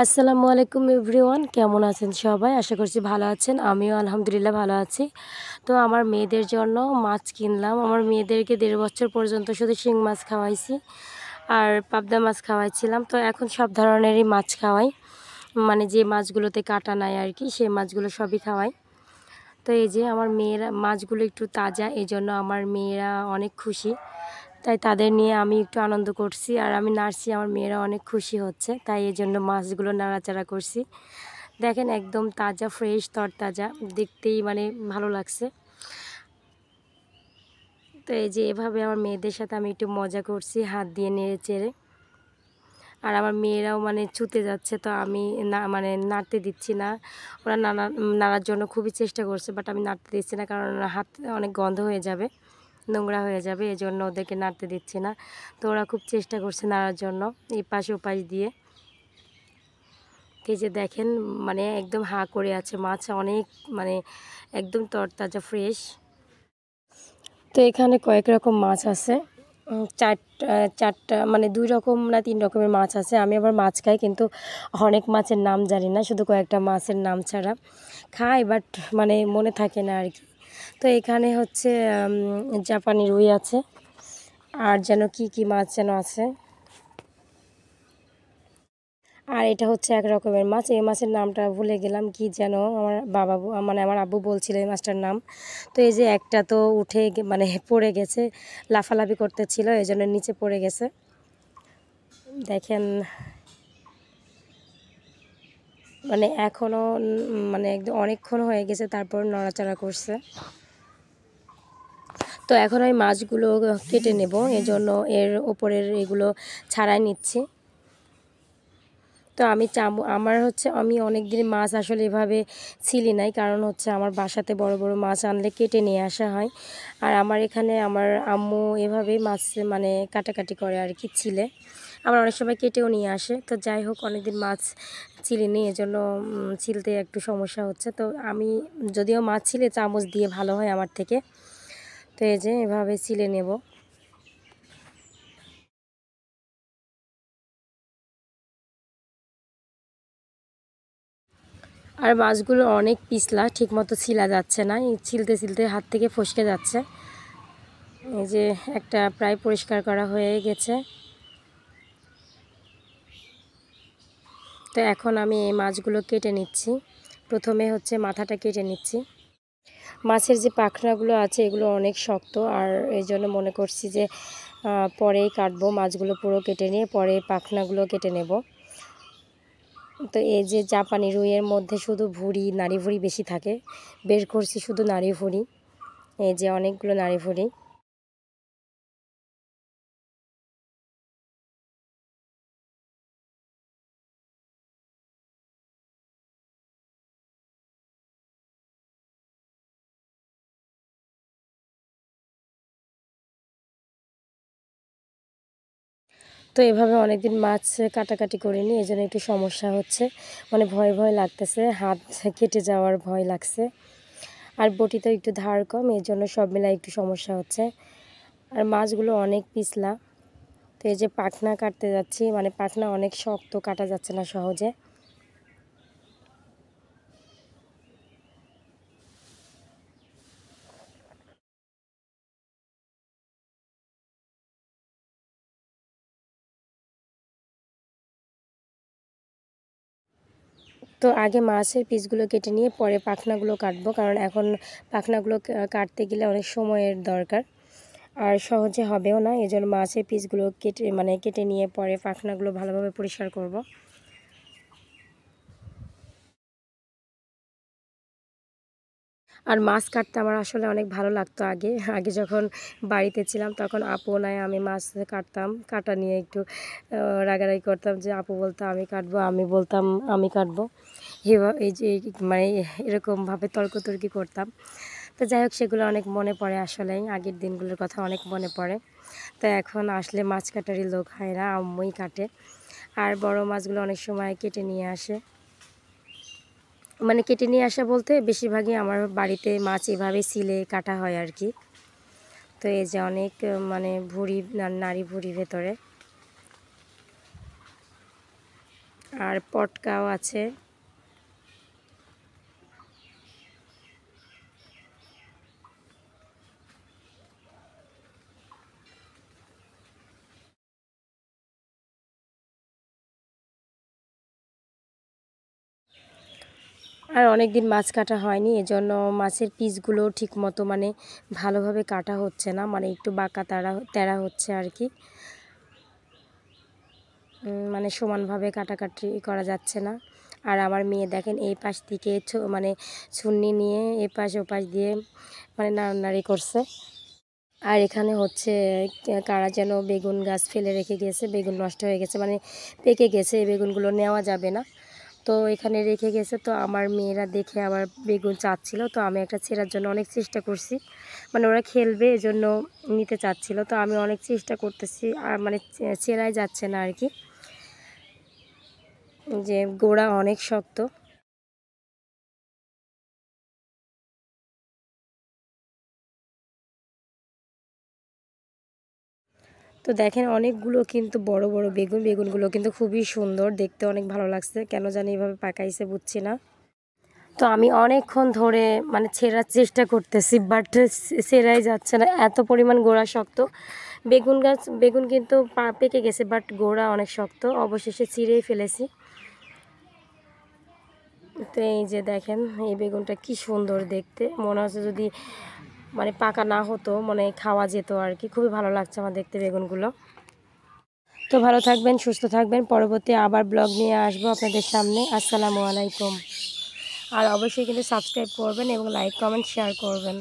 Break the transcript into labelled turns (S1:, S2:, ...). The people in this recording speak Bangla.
S1: আসসালামু আলাইকুম এভরিওয়ান কেমন আছেন সবাই আশা করছি ভালো আছেন আমিও আলহামদুলিল্লাহ ভালো আছি তো আমার মেয়েদের জন্য মাছ কিনলাম আমার মেয়েদেরকে দেড় বছর পর্যন্ত শুধু শিং মাছ খাওয়াইছি আর পাবদা মাছ খাওয়াইছিলাম তো এখন সব ধরনেরই মাছ খাওয়াই মানে যে মাছগুলোতে কাটা নাই আর কি সেই মাছগুলো সবই খাওয়াই তো এই যে আমার মেয়েরা মাছগুলো একটু তাজা এই জন্য আমার মেয়েরা অনেক খুশি তাই তাদের নিয়ে আমি একটু আনন্দ করছি আর আমি নাড়ছি আমার মেয়েরা অনেক খুশি হচ্ছে তাই এই জন্য মাছগুলো নাড়াচাড়া করছি দেখেন একদম তাজা ফ্রেশ তরতাজা দেখতেই মানে ভালো লাগছে তো এই যে এভাবে আমার মেয়েদের সাথে আমি একটু মজা করছি হাত দিয়ে নেড়ে চেড়ে আর আমার মেয়েরাও মানে ছুতে যাচ্ছে তো আমি না মানে নাড়তে দিচ্ছি না ওরা নানা নাড়ার জন্য খুবই চেষ্টা করছে বাট আমি নাড়তে দিচ্ছি না কারণ হাত অনেক গন্ধ হয়ে যাবে নোংরা হয়ে যাবে এজন্য ওদেরকে নাড়তে দিচ্ছি না তো ওরা খুব চেষ্টা করছে নাড়ার জন্য এই পাশে পাশ দিয়ে এই যে দেখেন মানে একদম হা করে আছে মাছ অনেক মানে একদম তরতাজা ফ্রেশ তো এখানে কয়েক রকম মাছ আছে চারটা চারটা মানে দুই রকম না তিন রকমের মাছ আছে আমি আবার মাছ খাই কিন্তু অনেক মাছের নাম জানি না শুধু কয়েকটা মাছের নাম ছাড়া খাই বাট মানে মনে থাকে না আর কি তো এখানে হচ্ছে জাপানি রুই আছে আর যেন কি কি মাছ যেন আছে আর এটা হচ্ছে এক রকমের মাছ এই মাছের নামটা ভুলে গেলাম কি যেন আমার বাবা মানে আমার আব্বু বলছিল এই মাছটার নাম তো এই যে একটা তো উঠে মানে পড়ে গেছে লাফালাফি করতেছিল এই জন্য নিচে পড়ে গেছে দেখেন মানে এখনও মানে একদম অনেকক্ষণ হয়ে গেছে তারপর নড়াচড়া করছে তো এখন আমি মাছগুলো কেটে নেব এজন্য এর ওপরের এগুলো ছাড়াই নিচ্ছি তো আমি চাম আমার হচ্ছে আমি অনেক দিন মাছ আসলে এভাবে ছিলি নাই কারণ হচ্ছে আমার বাসাতে বড় বড় মাছ আনলে কেটে নিয়ে আসা হয় আর আমার এখানে আমার আম্মু এভাবেই মাছ মানে কাটাকাটি করে আর কি ছিলে আমার অনেক সময় কেটেও নিয়ে আসে তো যাই হোক অনেকদিন মাছ চিলিনি এজন্য ছিলতে একটু সমস্যা হচ্ছে তো আমি যদিও মাছ ছিলে চামচ দিয়ে ভালো হয় আমার থেকে তো এই যে এভাবে ছিলে নেব
S2: আর মাছগুলো অনেক পিছলা ঠিকমতো ছিলা যাচ্ছে
S1: না ছিলতে ছিলতে হাত থেকে ফসকে যাচ্ছে এই যে একটা প্রায় পরিষ্কার করা হয়ে গেছে তো এখন আমি এই মাছগুলো কেটে নিচ্ছি প্রথমে হচ্ছে মাথাটা কেটে নিচ্ছি মাছের যে পাখনাগুলো আছে এগুলো অনেক শক্ত আর এই জন্য মনে করছি যে পরেই কাটবো মাছগুলো পুরো কেটে নিয়ে পরে পাখনাগুলো কেটে নেব তো এই যে জাপানি রুইয়ের মধ্যে শুধু ভুড়ি নারী ভুড়ি বেশি থাকে বের করছি
S2: শুধু নারী ভুড়ি এই যে অনেকগুলো নারী ভুড়ি তো এভাবে অনেকদিন মাছ কাটাকাটি করিনি এই জন্য একটু
S1: সমস্যা হচ্ছে মানে ভয় ভয় লাগতেছে হাত কেটে যাওয়ার ভয় লাগছে আর বটিতে একটু ধার কম এর জন্য সব মেলায় একটু সমস্যা হচ্ছে আর মাছগুলো অনেক পিছলা তো এই যে পাখনা কাটতে যাচ্ছি মানে পাখনা অনেক শক্ত কাটা যাচ্ছে না সহজে
S2: তো আগে মাছের পিসগুলো কেটে নিয়ে পরে পাখনাগুলো কাটবো কারণ এখন
S1: পাখনাগুলো কাটতে গেলে অনেক সময়ের দরকার আর সহজে হবেও না এজন্য মাছের পিসগুলো কেটে মানে কেটে নিয়ে পরে পাখনাগুলো ভালোভাবে পরিষ্কার করব। আর মাছ কাটতে আমার আসলে অনেক ভালো লাগতো আগে আগে যখন বাড়িতে ছিলাম তখন আপু নাই আমি মাছ কাটতাম কাটা নিয়ে একটু রাগারাগি করতাম যে আপু বলতো আমি কাটবো আমি বলতাম আমি কাটবো এই যে মানে এরকমভাবে তর্কতর্কি করতাম তো যাই হোক সেগুলো অনেক মনে পড়ে আসলে আগের দিনগুলোর কথা অনেক মনে পড়ে তো এখন আসলে মাছ কাটারই লোক হয় না আম্মুই কাটে আর বড় মাছগুলো অনেক সময় কেটে নিয়ে আসে মানে কেটে নিয়ে আসা বলতে বেশিরভাগই আমার বাড়িতে মাছ এভাবে সিলে কাটা হয় আর কি তো এই যে অনেক মানে ভুড়ি নারী ভুড়ি ভেতরে আর পটকাও আছে
S2: আর অনেক দিন মাছ কাটা হয়নি এজন্য মাছের
S1: পিসগুলো ঠিক মতো মানে ভালোভাবে কাটা হচ্ছে না মানে একটু বাঁকা তারা তেরা হচ্ছে আর কি মানে সমানভাবে কাটাকাটি করা যাচ্ছে না আর আমার মেয়ে দেখেন এই পাশ থেকে মানে ছুন্নি নিয়ে এ পাশ ও পাশ দিয়ে মানে নাড়ানাড়ি করছে আর এখানে হচ্ছে কারা যেন বেগুন গাছ ফেলে রেখে গেছে বেগুন নষ্ট হয়ে গেছে মানে পেকে গেছে এই বেগুনগুলো নেওয়া যাবে না তো এখানে রেখে গেছে তো আমার মেয়েরা দেখে আমার বেগুন চাচ্ছিলো তো আমি একটা ছেঁড়ার জন্য অনেক চেষ্টা করছি মানে ওরা খেলবে এজন্য নিতে চাচ্ছিল তো আমি অনেক চেষ্টা করতেছি আর মানে ছেঁড়াই যাচ্ছে না আর কি যে
S2: গোড়া অনেক শক্ত তো দেখেন অনেকগুলো কিন্তু বড় বড় বেগুন বেগুনগুলো কিন্তু খুবই সুন্দর দেখতে অনেক ভালো লাগছে
S1: কেন জানি এভাবে পাকাইছে বুঝছি না তো আমি অনেকক্ষণ ধরে মানে ছেঁড়ার চেষ্টা করতেছি বাট ছেঁড়াই যাচ্ছে না এত পরিমাণ গোড়া শক্ত বেগুন গাছ বেগুন কিন্তু পা পেকে গেছে বাট গোড়া অনেক শক্ত অবশেষে ছিঁড়েই ফেলেছি তো এই যে দেখেন এই বেগুনটা কি সুন্দর দেখতে মনে হচ্ছে যদি মানে পাকা না হতো মানে খাওয়া যেত আর কি খুবই ভালো লাগছে আমার দেখতে বেগুনগুলো তো ভালো থাকবেন সুস্থ থাকবেন পরবর্তী আবার ব্লগ নিয়ে আসবো আপনাদের
S2: সামনে আসসালামু আলাইকুম আর অবশ্যই কিন্তু সাবস্ক্রাইব করবেন এবং লাইক কমেন্ট শেয়ার করবেন